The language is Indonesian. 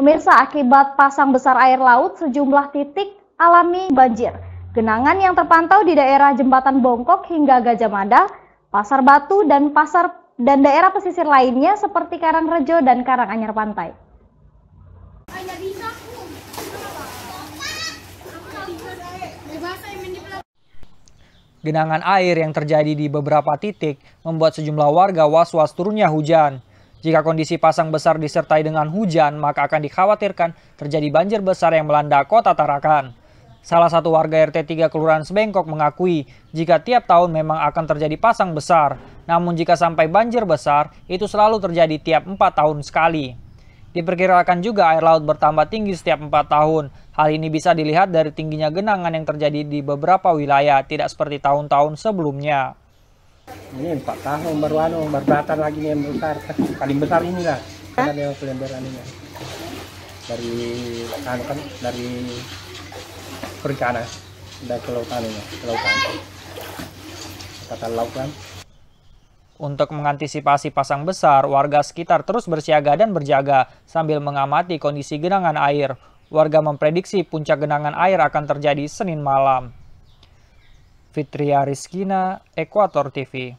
Pemirsa, akibat pasang besar air laut, sejumlah titik alami banjir. Genangan yang terpantau di daerah Jembatan Bongkok hingga Gajah Mada, Pasar Batu, dan pasar dan daerah pesisir lainnya seperti Karangrejo dan Karanganyar Pantai. Genangan air yang terjadi di beberapa titik membuat sejumlah warga was-was turunnya hujan. Jika kondisi pasang besar disertai dengan hujan, maka akan dikhawatirkan terjadi banjir besar yang melanda kota Tarakan. Salah satu warga RT 3 Kelurahan Sebengkok mengakui jika tiap tahun memang akan terjadi pasang besar. Namun jika sampai banjir besar, itu selalu terjadi tiap 4 tahun sekali. Diperkirakan juga air laut bertambah tinggi setiap 4 tahun. Hal ini bisa dilihat dari tingginya genangan yang terjadi di beberapa wilayah, tidak seperti tahun-tahun sebelumnya ini empat tahun baru anu baru datang lagi nih yang besar paling besar inilah Ada yang pelemberan ini dari anu kan dari perikanan dari kelautan ini kelautan kata lautan untuk mengantisipasi pasang besar, warga sekitar terus bersiaga dan berjaga sambil mengamati kondisi genangan air. Warga memprediksi puncak genangan air akan terjadi Senin malam. Fitria Rizkina, Ekuator TV.